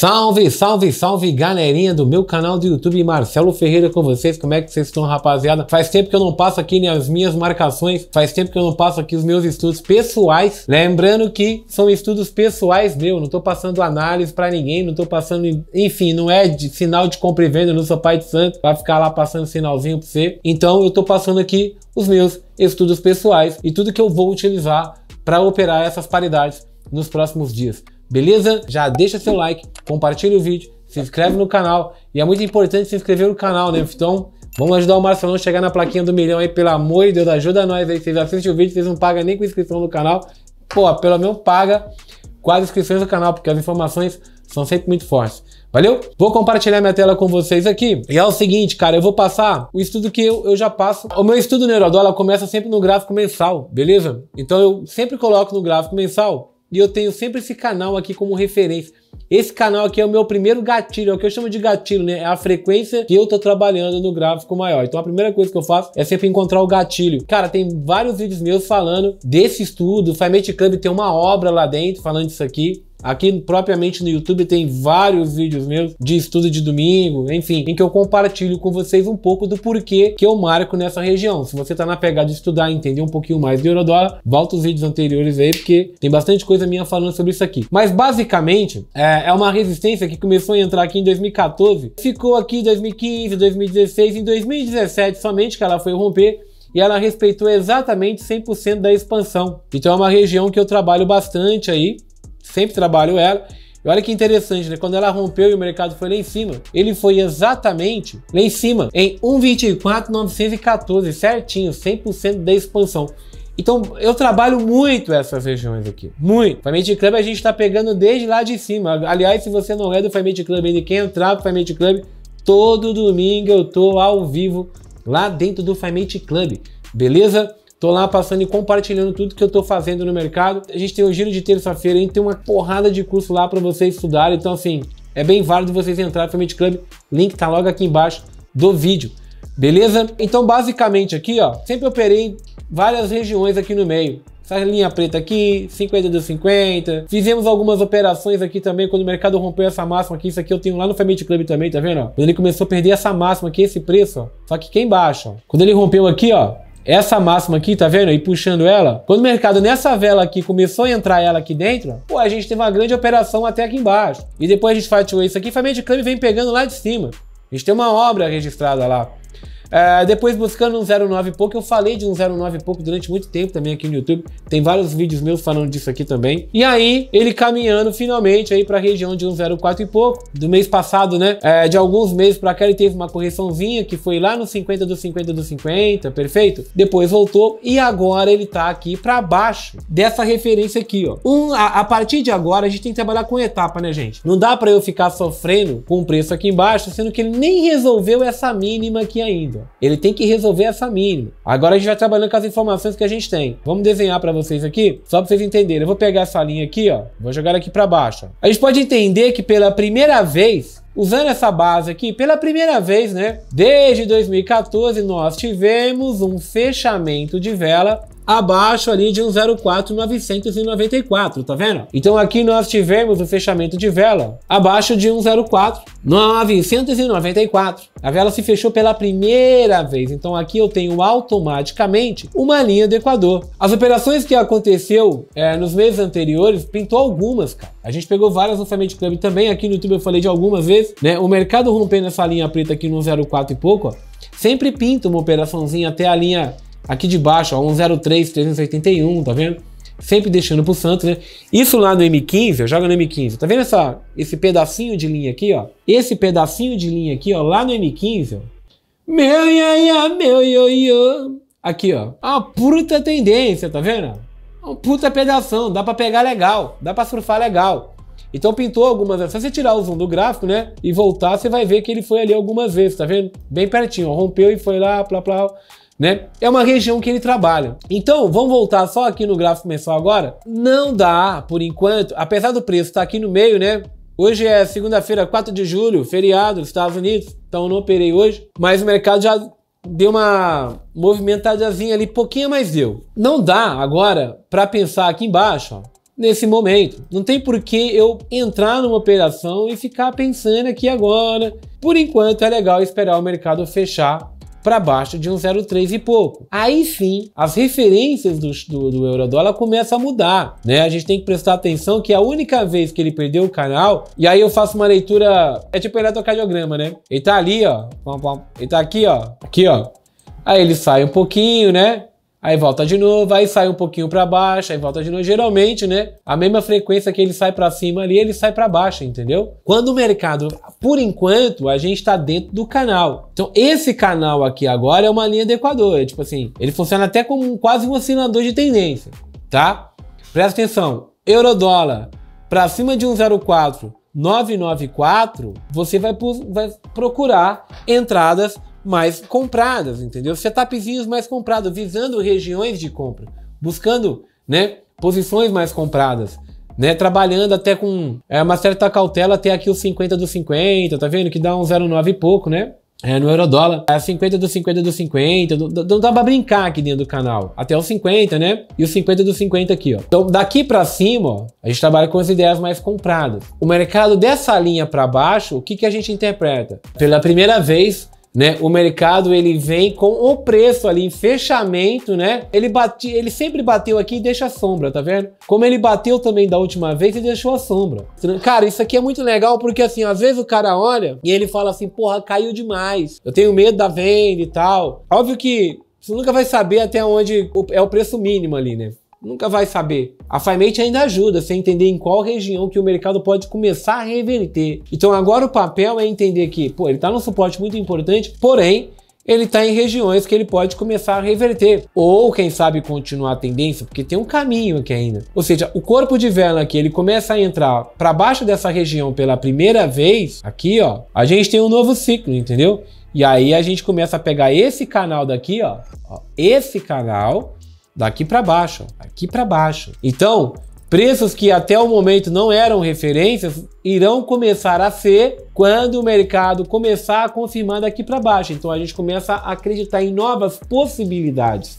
Salve, salve, salve galerinha do meu canal do YouTube, Marcelo Ferreira com vocês, como é que vocês estão rapaziada? Faz tempo que eu não passo aqui né, as minhas marcações, faz tempo que eu não passo aqui os meus estudos pessoais, lembrando que são estudos pessoais meu, não tô passando análise para ninguém, não tô passando, enfim, não é de, sinal de compra e venda, não sou pai de santo, vai ficar lá passando sinalzinho pra você, então eu tô passando aqui os meus estudos pessoais e tudo que eu vou utilizar para operar essas paridades nos próximos dias. Beleza? Já deixa seu like, compartilha o vídeo, se inscreve no canal. E é muito importante se inscrever no canal, né? Então, vamos ajudar o Marcelão a chegar na plaquinha do milhão aí, pelo amor de Deus, ajuda nós aí. Vocês assistem o vídeo, vocês não pagam nem com inscrição no canal. Pô, pelo menos paga com as inscrições do canal, porque as informações são sempre muito fortes. Valeu? Vou compartilhar minha tela com vocês aqui. E é o seguinte, cara, eu vou passar o estudo que eu, eu já passo. O meu estudo neurodólar né, começa sempre no gráfico mensal, beleza? Então eu sempre coloco no gráfico mensal e eu tenho sempre esse canal aqui como referência. Esse canal aqui é o meu primeiro gatilho, é o que eu chamo de gatilho, né? É a frequência que eu tô trabalhando no gráfico maior. Então a primeira coisa que eu faço é sempre encontrar o gatilho. Cara, tem vários vídeos meus falando desse estudo. O Climate Club tem uma obra lá dentro falando disso aqui. Aqui propriamente no YouTube tem vários vídeos meus de estudo de domingo, enfim, em que eu compartilho com vocês um pouco do porquê que eu marco nessa região. Se você está na pegada de estudar, entender um pouquinho mais de eurodólar, volta os vídeos anteriores aí, porque tem bastante coisa minha falando sobre isso aqui. Mas basicamente é, é uma resistência que começou a entrar aqui em 2014, ficou aqui em 2015, 2016, em 2017 somente que ela foi romper e ela respeitou exatamente 100% da expansão. Então é uma região que eu trabalho bastante aí sempre trabalho ela. E olha que interessante, né? Quando ela rompeu e o mercado foi lá em cima, ele foi exatamente lá em cima, em 1,24,914, certinho, 100% da expansão. Então eu trabalho muito essas regiões aqui, muito. Family Club a gente está pegando desde lá de cima. Aliás, se você não é do Family Club ainda, quem entrar pro Family Club, todo domingo eu tô ao vivo lá dentro do Family Club, beleza? Tô lá passando e compartilhando tudo que eu tô fazendo no mercado. A gente tem o giro de terça-feira, a gente tem uma porrada de curso lá para vocês estudarem. Então, assim, é bem válido vocês entrarem no Ferment Club. Link tá logo aqui embaixo do vídeo. Beleza? Então, basicamente aqui, ó, sempre operei várias regiões aqui no meio. Essa linha preta aqui, 50 dos 50. Fizemos algumas operações aqui também, quando o mercado rompeu essa máxima aqui. Isso aqui eu tenho lá no Ferment Club também, tá vendo? Quando ele começou a perder essa máxima aqui, esse preço, ó. Só que aqui embaixo, ó. Quando ele rompeu aqui, ó, essa máxima aqui, tá vendo? E puxando ela. Quando o mercado nessa vela aqui começou a entrar ela aqui dentro, pô, a gente teve uma grande operação até aqui embaixo. E depois a gente fatiou isso aqui, foi de câmbio vem pegando lá de cima. A gente tem uma obra registrada lá. Uh, depois buscando um 09 e pouco, eu falei de um 09 e pouco durante muito tempo também aqui no YouTube. Tem vários vídeos meus falando disso aqui também. E aí, ele caminhando finalmente aí para a região de um 04 e pouco, do mês passado, né? É, de alguns meses para cá, ele teve uma correçãozinha que foi lá no 50 do 50 do 50, perfeito? Depois voltou e agora ele tá aqui para baixo dessa referência aqui, ó. Um, a, a, partir de agora, a gente tem que trabalhar com etapa, né, gente? Não dá para eu ficar sofrendo com o preço aqui embaixo, sendo que ele nem resolveu essa mínima aqui ainda mínima. Ele tem que resolver essa mínima. Agora a gente vai trabalhando com as informações que a gente tem. Vamos desenhar para vocês aqui, só para vocês entenderem. Eu vou pegar essa linha aqui, ó, vou jogar aqui para baixo. A gente pode entender que pela primeira vez Usando essa base aqui, pela primeira vez, né? Desde 2014, nós tivemos um fechamento de vela abaixo ali de 994 tá vendo? Então aqui nós tivemos o fechamento de vela abaixo de 1,04, 994. A vela se fechou pela primeira vez, então aqui eu tenho automaticamente uma linha do Equador. As operações que aconteceu é, nos meses anteriores, pintou algumas, cara. A gente pegou várias no Summit Club também, aqui no YouTube eu falei de algumas vezes, né? O mercado rompendo essa linha preta aqui no 04 e pouco, ó, sempre pinta uma operaçãozinha até a linha Aqui de baixo, ó, 103, 381, tá vendo? Sempre deixando pro Santos, né? Isso lá no M15, joga no M15. Tá vendo essa, esse pedacinho de linha aqui, ó? Esse pedacinho de linha aqui, ó, lá no M15, ó. Meu ia, ia, meu io, io. Aqui, ó. A puta tendência, tá vendo? Um puta pedação, dá pra pegar legal, dá pra surfar legal. Então pintou algumas vezes. Se você tirar o zoom do gráfico, né? E voltar, você vai ver que ele foi ali algumas vezes, tá vendo? Bem pertinho, ó, rompeu e foi lá, plá, plá né? É uma região que ele trabalha. Então, vamos voltar só aqui no gráfico mensal agora? Não dá, por enquanto, apesar do preço estar tá aqui no meio, né? Hoje é segunda-feira, 4 de julho, feriado, Estados Unidos, então não operei hoje, mas o mercado já deu uma movimentadazinha ali, pouquinho mais deu. Não dá agora para pensar aqui embaixo, ó, nesse momento. Não tem por que eu entrar numa operação e ficar pensando aqui agora. Por enquanto é legal esperar o mercado fechar para baixo de 1,03 e pouco. Aí sim, as referências do, do, do começam a mudar, né? A gente tem que prestar atenção que é a única vez que ele perdeu o canal, e aí eu faço uma leitura, é tipo eletrocardiograma, né? Ele tá ali, ó, ele tá aqui, ó, aqui, ó. Aí ele sai um pouquinho, né? aí volta de novo, aí sai um pouquinho para baixo, aí volta de novo. Geralmente, né, a mesma frequência que ele sai para cima ali, ele sai para baixo, entendeu? Quando o mercado, por enquanto, a gente está dentro do canal. Então, esse canal aqui agora é uma linha de Equador, é tipo assim, ele funciona até como quase um assinador de tendência, tá? Presta atenção, euro dólar para cima de 1,04 994, você vai, vai procurar entradas mais compradas, entendeu? Setupzinhos mais comprados, visando regiões de compra, buscando, né, posições mais compradas. Né, trabalhando até com é, uma certa cautela até aqui os 50 do 50, tá vendo? Que dá um 0,9 e pouco, né? É, no Eurodólar, é 50 do 50 do 50, não dá pra brincar aqui dentro do canal. Até os 50, né? E os 50 do 50 aqui, ó. Então, daqui pra cima, ó, a gente trabalha com as ideias mais compradas. O mercado dessa linha pra baixo, o que, que a gente interpreta? Pela primeira vez, né? O mercado ele vem com o preço ali em fechamento, né? Ele bate, ele sempre bateu aqui e deixa a sombra, tá vendo? Como ele bateu também da última vez e deixou a sombra. Cara, isso aqui é muito legal porque assim, às vezes o cara olha e ele fala assim, porra, caiu demais. Eu tenho medo da venda e tal. Óbvio que você nunca vai saber até onde é o preço mínimo ali, né? nunca vai saber. A FiMate ainda ajuda você a entender em qual região que o mercado pode começar a reverter. Então agora o papel é entender que, pô, ele está num suporte muito importante, porém, ele está em regiões que ele pode começar a reverter, ou quem sabe continuar a tendência, porque tem um caminho aqui ainda. Ou seja, o corpo de vela aqui, ele começa a entrar para baixo dessa região pela primeira vez, aqui ó, a gente tem um novo ciclo, entendeu? E aí a gente começa a pegar esse canal daqui ó, ó esse canal, daqui para baixo, aqui para baixo. Então, preços que até o momento não eram referências irão começar a ser quando o mercado começar a confirmar daqui para baixo. Então a gente começa a acreditar em novas possibilidades,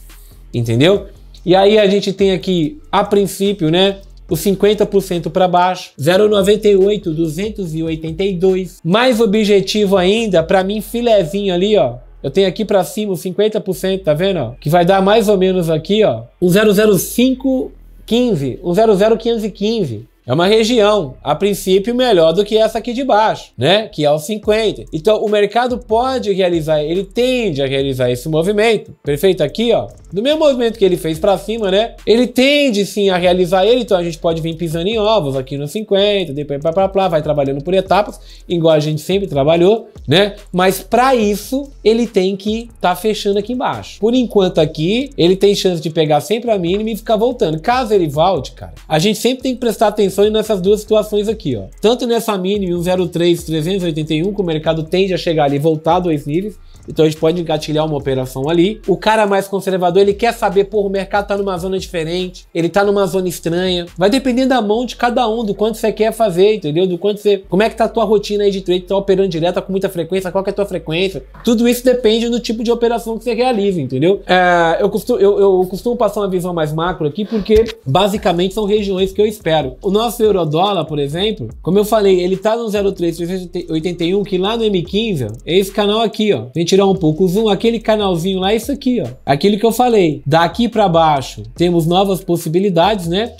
entendeu? E aí a gente tem aqui, a princípio, né? o 50% para baixo, 0,98, 282. Mais objetivo ainda, para mim, filezinho ali, ó, eu tenho aqui para cima 50%, tá vendo? Que vai dar mais ou menos aqui, ó, um 00515, um 00515. É uma região, a princípio, melhor do que essa aqui de baixo, né? Que é o 50. Então, o mercado pode realizar, ele tende a realizar esse movimento. Perfeito? Aqui, ó. Do mesmo movimento que ele fez para cima, né? Ele tende, sim, a realizar ele. Então, a gente pode vir pisando em ovos aqui no 50, depois pra, pra, pra, vai trabalhando por etapas, igual a gente sempre trabalhou, né? Mas, para isso, ele tem que tá fechando aqui embaixo. Por enquanto, aqui, ele tem chance de pegar sempre a mínima e ficar voltando. Caso ele volte, cara, a gente sempre tem que prestar atenção atenção nessas duas situações aqui, ó. Tanto nessa mini 103 381, que o mercado tende a chegar ali voltado dois níveis, então a gente pode engatilhar uma operação ali. O cara mais conservador, ele quer saber, pô, o mercado tá numa zona diferente, ele tá numa zona estranha. Vai dependendo da mão de cada um, do quanto você quer fazer, entendeu? Do quanto você. Como é que tá a tua rotina aí de trade? Tá operando direto, com muita frequência? Qual que é a tua frequência? Tudo isso depende do tipo de operação que você realiza, entendeu? É, eu, costumo, eu, eu costumo passar uma visão mais macro aqui, porque basicamente são regiões que eu espero. O nosso eurodólar, por exemplo, como eu falei, ele tá no 03381, que lá no M15, é esse canal aqui, ó. A gente tirar um pouco o zoom, aquele canalzinho lá é isso aqui, ó. Aquilo que eu falei. Daqui para baixo temos novas possibilidades, né?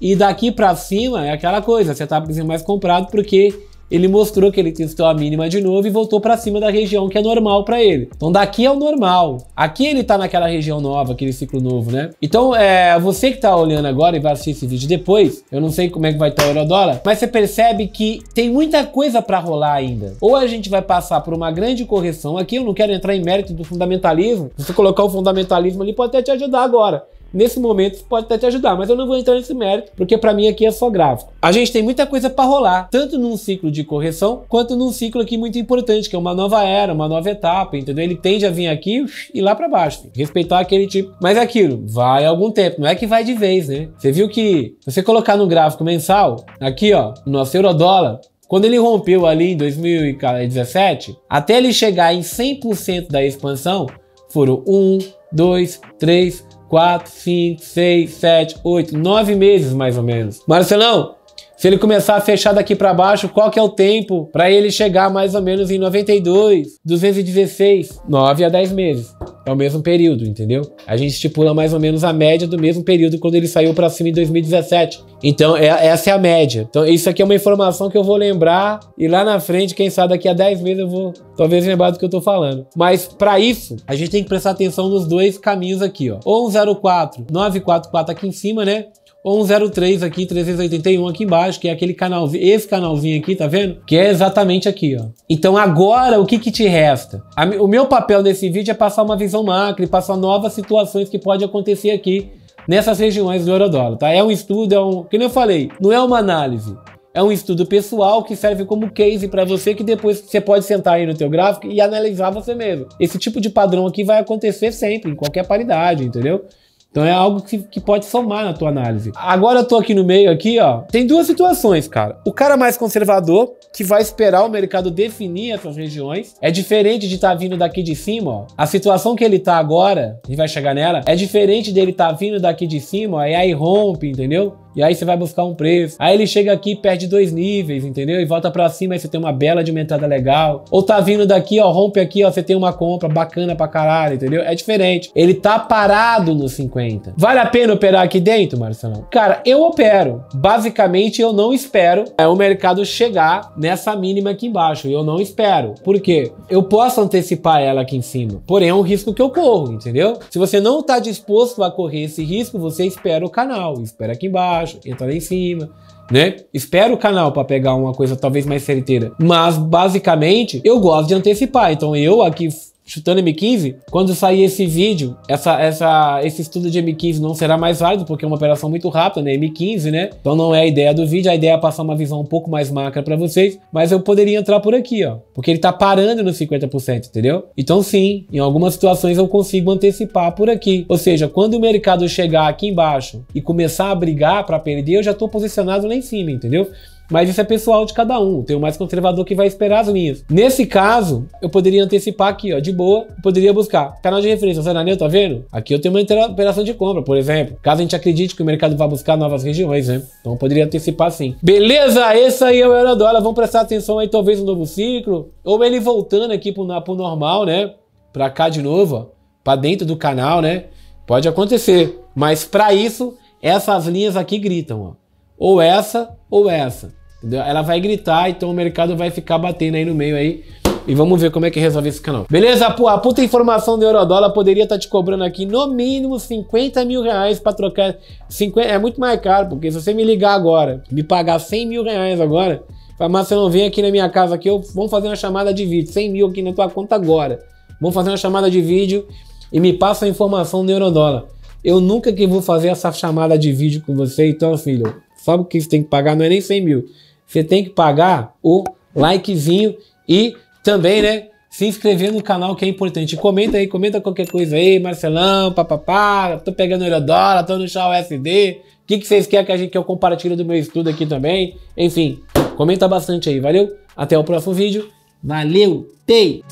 E daqui para cima é aquela coisa, você tá mais comprado porque ele mostrou que ele testou a mínima de novo e voltou para cima da região que é normal para ele. Então daqui é o normal. Aqui ele tá naquela região nova, aquele ciclo novo, né? Então, é, você que tá olhando agora e vai assistir esse vídeo depois, eu não sei como é que vai estar tá o euro-dólar, mas você percebe que tem muita coisa para rolar ainda. Ou a gente vai passar por uma grande correção aqui, eu não quero entrar em mérito do fundamentalismo, você colocar o fundamentalismo ali pode até te ajudar agora nesse momento isso pode até te ajudar, mas eu não vou entrar nesse mérito, porque para mim aqui é só gráfico. A gente tem muita coisa para rolar, tanto num ciclo de correção, quanto num ciclo aqui muito importante, que é uma nova era, uma nova etapa, entendeu? Ele tende a vir aqui e lá para baixo, tem que respeitar aquele tipo. Mas é aquilo, vai algum tempo, não é que vai de vez, né? Você viu que se você colocar no gráfico mensal, aqui ó, nosso euro dólar, quando ele rompeu ali em 2017, até ele chegar em 100% da expansão, foram 1, 2, 3, 4, 5, 6, 7, 8, 9 meses mais ou menos. Marcelão, se ele começar a fechar daqui para baixo, qual que é o tempo para ele chegar mais ou menos em 92, 216, 9 a 10 meses. É o mesmo período, entendeu? A gente estipula mais ou menos a média do mesmo período quando ele saiu para cima em 2017. Então, é, essa é a média. Então, isso aqui é uma informação que eu vou lembrar e lá na frente, quem sabe daqui a 10 meses eu vou talvez lembrar do que eu tô falando. Mas para isso, a gente tem que prestar atenção nos dois caminhos aqui, ó. Ou 04, 944 aqui em cima, né? ou um 03 aqui, 381 aqui embaixo, que é aquele canal, esse canalzinho aqui, tá vendo? Que é exatamente aqui, ó. Então agora, o que que te resta? A, o meu papel nesse vídeo é passar uma visão macro e passar novas situações que podem acontecer aqui nessas regiões do eurodólar, tá? É um estudo, é um... que eu falei, não é uma análise. É um estudo pessoal que serve como case para você que depois você pode sentar aí no teu gráfico e analisar você mesmo. Esse tipo de padrão aqui vai acontecer sempre, em qualquer paridade, entendeu? Então é algo que, que pode somar na tua análise. Agora eu tô aqui no meio aqui, ó. Tem duas situações, cara. O cara mais conservador, que vai esperar o mercado definir essas regiões, é diferente de estar tá vindo daqui de cima, ó. A situação que ele tá agora, ele vai chegar nela, é diferente dele estar tá vindo daqui de cima, ó, e é aí rompe, entendeu? e aí você vai buscar um preço. Aí ele chega aqui perde dois níveis, entendeu? E volta para cima, aí você tem uma bela aumentada legal. Ou tá vindo daqui, ó, rompe aqui, ó, você tem uma compra bacana pra caralho, entendeu? É diferente. Ele tá parado no 50. Vale a pena operar aqui dentro, Marcelão? Cara, eu opero. Basicamente, eu não espero é, o mercado chegar nessa mínima aqui embaixo. Eu não espero. Por quê? Eu posso antecipar ela aqui em cima. Porém, é um risco que eu corro, entendeu? Se você não tá disposto a correr esse risco, você espera o canal, espera aqui embaixo baixo, lá em cima, né? Espero o canal para pegar uma coisa talvez mais certeira. Mas basicamente eu gosto de antecipar. Então eu aqui chutando M15, quando sair esse vídeo, essa, essa, esse estudo de M15 não será mais válido, porque é uma operação muito rápida, né? M15, né? Então não é a ideia do vídeo, a ideia é passar uma visão um pouco mais macra para vocês, mas eu poderia entrar por aqui, ó, porque ele tá parando no 50%, entendeu? Então sim, em algumas situações eu consigo antecipar por aqui. Ou seja, quando o mercado chegar aqui embaixo e começar a brigar para perder, eu já tô posicionado lá em cima, entendeu? Mas isso é pessoal de cada um. Tem o mais conservador que vai esperar as linhas. Nesse caso, eu poderia antecipar aqui, ó, de boa, poderia buscar. Canal de referência, o cenário, tá vendo? Aqui eu tenho uma operação de compra, por exemplo. Caso a gente acredite que o mercado vai buscar novas regiões, né? Então poderia antecipar sim. Beleza, esse aí é o euro Vamos prestar atenção aí, talvez, no novo ciclo. Ou ele voltando aqui pro, pro normal, né? Pra cá de novo, ó. Pra dentro do canal, né? Pode acontecer. Mas para isso, essas linhas aqui gritam, ó. Ou essa, ou essa. Entendeu? Ela vai gritar, então o mercado vai ficar batendo aí no meio aí. E vamos ver como é que resolve esse canal. Beleza? Pô, a puta informação do Eurodólar poderia estar tá te cobrando aqui no mínimo 50 mil reais pra trocar. 50, é muito mais caro, porque se você me ligar agora, me pagar 100 mil reais agora, mas você não vem aqui na minha casa aqui, eu, vamos fazer uma chamada de vídeo, 100 mil aqui na tua conta agora. Vamos fazer uma chamada de vídeo e me passa a informação do Eurodólar. Eu nunca que vou fazer essa chamada de vídeo com você, então, filho, sabe o que você tem que pagar? Não é nem 100 mil você tem que pagar o likezinho e também, né? Se inscrever no canal que é importante. Comenta aí, comenta qualquer coisa aí, Marcelão, papapá, tô pegando Eurodólar, tô no chá USD. O que, que vocês querem que, a gente, que eu compartilhe do meu estudo aqui também? Enfim, comenta bastante aí, valeu? Até o próximo vídeo. Valeu, tei!